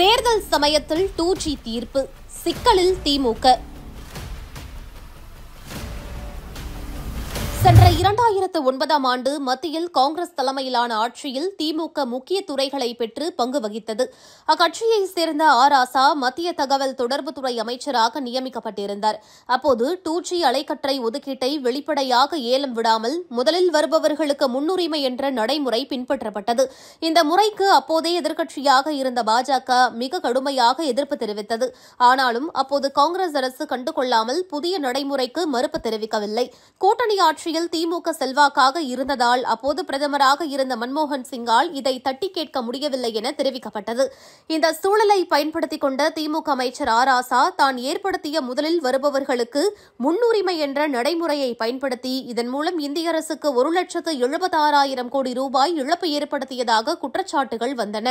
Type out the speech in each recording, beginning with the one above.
தேர்தல் சமயத்தில் two G தீர்ப்பு சிக்கலில் திமுக சென்ற இரண்டாயிரத்து ஒன்பதாம் ஆண்டு மத்தியில் காங்கிரஸ் தலைமையிலான ஆட்சியில் திமுக முக்கிய துறைகளை பெற்று பங்கு வகித்தது அக்கட்சியைச் சேர்ந்த ஆர் ஆசா மத்திய தகவல் தொடர்புத்துறை அமைச்சராக நியமிக்கப்பட்டிருந்தார் அப்போது டூச்சி அலைக்கற்றை ஒதுக்கீட்டை வெளிப்படையாக ஏலம் விடாமல் முதலில் வருபவர்களுக்கு முன்னுரிமை என்ற நடைமுறை பின்பற்றப்பட்டது இந்த முறைக்கு அப்போதே எதிர்க்கட்சியாக இருந்த பாஜக மிக கடுமையாக எதிர்ப்பு தெரிவித்தது ஆனாலும் அப்போது காங்கிரஸ் அரசு கண்டுகொள்ளாமல் புதிய நடைமுறைக்கு மறுப்பு தெரிவிக்கவில்லை கூட்டணி ஆட்சியில் திமுக செல்வாக்காக இருந்ததால் அப்போது பிரதமராக இருந்த மன்மோகன் சிங்கால் இதை தட்டி கேட்க முடியவில்லை என தெரிவிக்கப்பட்டது இந்த சூழலை பயன்படுத்திக் கொண்ட திமுக அமைச்சர் ஆராசா தான் ஏற்படுத்திய முதலில் வருபவர்களுக்கு முன்னுரிமை என்ற நடைமுறையை பயன்படுத்தி இதன் மூலம் இந்திய அரசுக்கு ஒரு லட்சத்து எழுபத்தாறாயிரம் கோடி ரூபாய் இழப்பு ஏற்படுத்தியதாக குற்றச்சாட்டுகள் வந்தன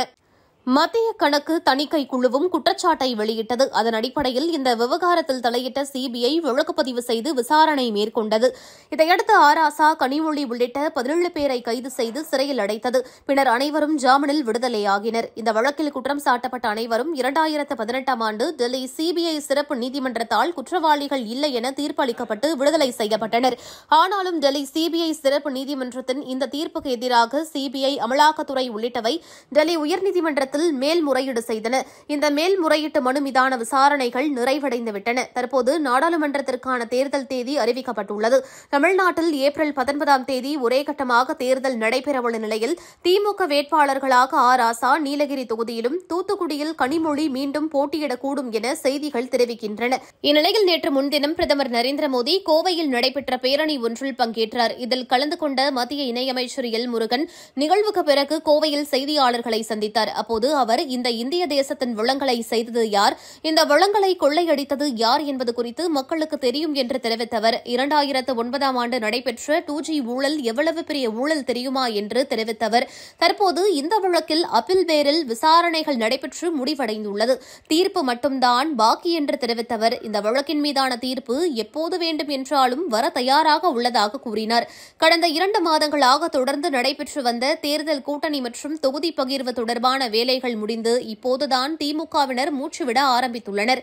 மத்திய கணக்கு தணிக்கை குழுவும் குற்றச்சாட்டை வெளியிட்டது அதன் அடிப்படையில் இந்த விவகாரத்தில் தலையிட்ட சிபிஐ வழக்குப்பதிவு செய்து விசாரணை மேற்கொண்டது இதையடுத்து ஆராசா கனிமொழி உள்ளிட்ட பதினேழு பேரை கைது செய்து சிறையில் அடைத்தது பின்னர் அனைவரும் ஜாமீனில் விடுதலையாகினர் இந்த வழக்கில் குற்றம் சாட்டப்பட்ட அனைவரும் இரண்டாயிரத்து பதினெட்டாம் ஆண்டு டெல்லி சிபிஐ சிறப்பு நீதிமன்றத்தால் குற்றவாளிகள் இல்லை என தீர்ப்பளிக்கப்பட்டு விடுதலை செய்யப்பட்டனர் ஆனாலும் டெல்லி சிபிஐ சிறப்பு நீதிமன்றத்தின் இந்த தீர்ப்புக்கு எதிராக சிபிஐ அமலாக்கத்துறை உள்ளிட்டவை டெல்லி உயர்நீதிமன்றத்தில் நீதிமன்றத்தில் மேல்முறையீடு செய்தன இந்த மேல்முறையீட்டு மனு மீதான விசாரணைகள் நிறைவடைந்து விட்டன தற்போது நாடாளுமன்றத்திற்கான தேர்தல் தேதி அறிவிக்கப்பட்டுள்ளது தமிழ்நாட்டில் ஏப்ரல் பத்தொன்பதாம் தேதி ஒரே கட்டமாக தேர்தல் நடைபெறவுள்ள நிலையில் திமுக வேட்பாளர்களாக ஆர் ஆசா நீலகிரி தொகுதியிலும் தூத்துக்குடியில் கனிமொழி மீண்டும் போட்டியிடக்கூடும் என செய்திகள் தெரிவிக்கின்றன இந்நிலையில் நேற்று முன்தினம் பிரதமர் நரேந்திர மோடி கோவையில் நடைபெற்ற பேரணி ஒன்றில் பங்கேற்றார் இதில் கலந்து கொண்ட மத்திய இணையமைச்சர் எல் முருகன் நிகழ்வுக்கு பிறகு கோவையில் செய்தியாளர்களை சந்தித்தார் அப்போது போது அவர் இந்த இந்திய தேசத்தின் விளங்களை செய்தது யார் இந்த விளங்களை கொள்ளையடித்தது யார் என்பது குறித்து மக்களுக்கு தெரியும் என்று தெரிவித்த அவர் இரண்டாயிரத்து ஒன்பதாம் ஆண்டு நடைபெற்ற டூ ஜி ஊழல் எவ்வளவு பெரிய ஊழல் தெரியுமா என்று தெரிவித்த அவர் தற்போது இந்த வழக்கில் அப்பில் பேரில் விசாரணைகள் நடைபெற்று முடிவடைந்துள்ளது தீர்ப்பு மட்டும்தான் பாக்கி என்று தெரிவித்த அவர் இந்த வழக்கின் மீதான தீர்ப்பு எப்போது வேண்டும் என்றாலும் வர தயாராக உள்ளதாக கூறினார் கடந்த இரண்டு மாதங்களாக தொடர்ந்து நடைபெற்று வந்த தேர்தல் கூட்டணி மற்றும் தொகுதி பகிர்வு தொடர்பான வேலை வேலைகள் முடிந்து இப்போதுதான் திமுகவினர் மூச்சுவிட ஆரம்பித்துள்ளனர்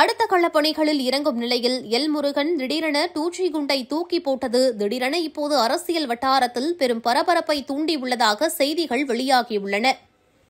அடுத்த களப்பணிகளில் இறங்கும் நிலையில் எல் முருகன் திடீரென டூச்சி குண்டை தூக்கி போட்டது திடீரென இப்போது அரசியல் வட்டாரத்தில் பெரும் பரபரப்பை தூண்டியுள்ளதாக செய்திகள் வெளியாகியுள்ளன